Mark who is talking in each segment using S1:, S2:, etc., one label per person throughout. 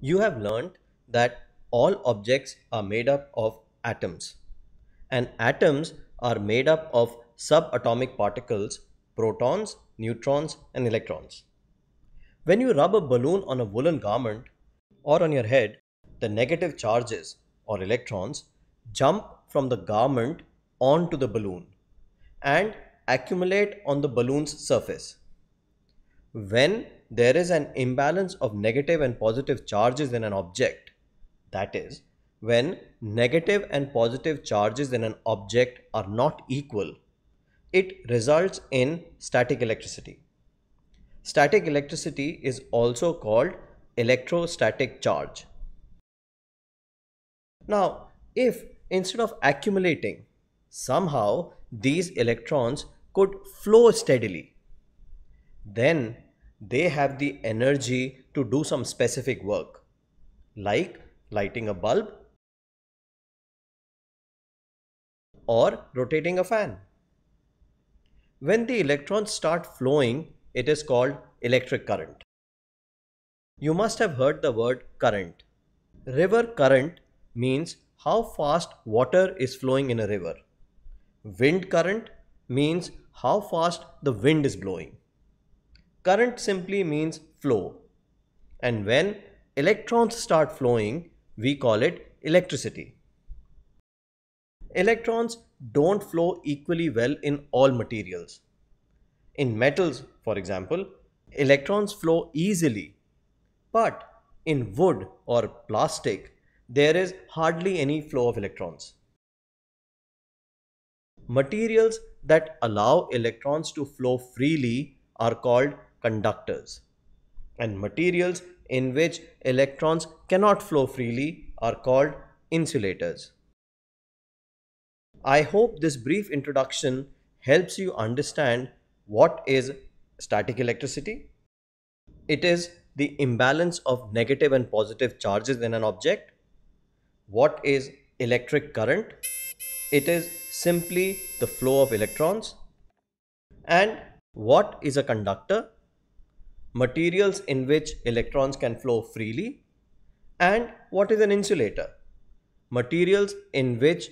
S1: You have learned that all objects are made up of atoms and atoms are made up of subatomic particles, protons, neutrons and electrons. When you rub a balloon on a woolen garment or on your head, the negative charges or electrons jump from the garment onto the balloon and accumulate on the balloon's surface. When there is an imbalance of negative and positive charges in an object. That is, when negative and positive charges in an object are not equal, it results in static electricity. Static electricity is also called electrostatic charge. Now, if instead of accumulating, somehow these electrons could flow steadily, then they have the energy to do some specific work, like lighting a bulb or rotating a fan. When the electrons start flowing, it is called electric current. You must have heard the word current. River current means how fast water is flowing in a river. Wind current means how fast the wind is blowing current simply means flow. And when electrons start flowing, we call it electricity. Electrons don't flow equally well in all materials. In metals, for example, electrons flow easily, but in wood or plastic, there is hardly any flow of electrons. Materials that allow electrons to flow freely are called conductors and materials in which electrons cannot flow freely are called insulators. I hope this brief introduction helps you understand what is static electricity. It is the imbalance of negative and positive charges in an object. What is electric current? It is simply the flow of electrons. And what is a conductor? materials in which electrons can flow freely. And what is an insulator? Materials in which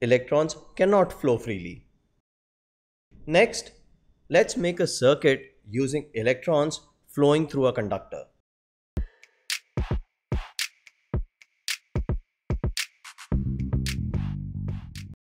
S1: electrons cannot flow freely. Next, let's make a circuit using electrons flowing through a conductor.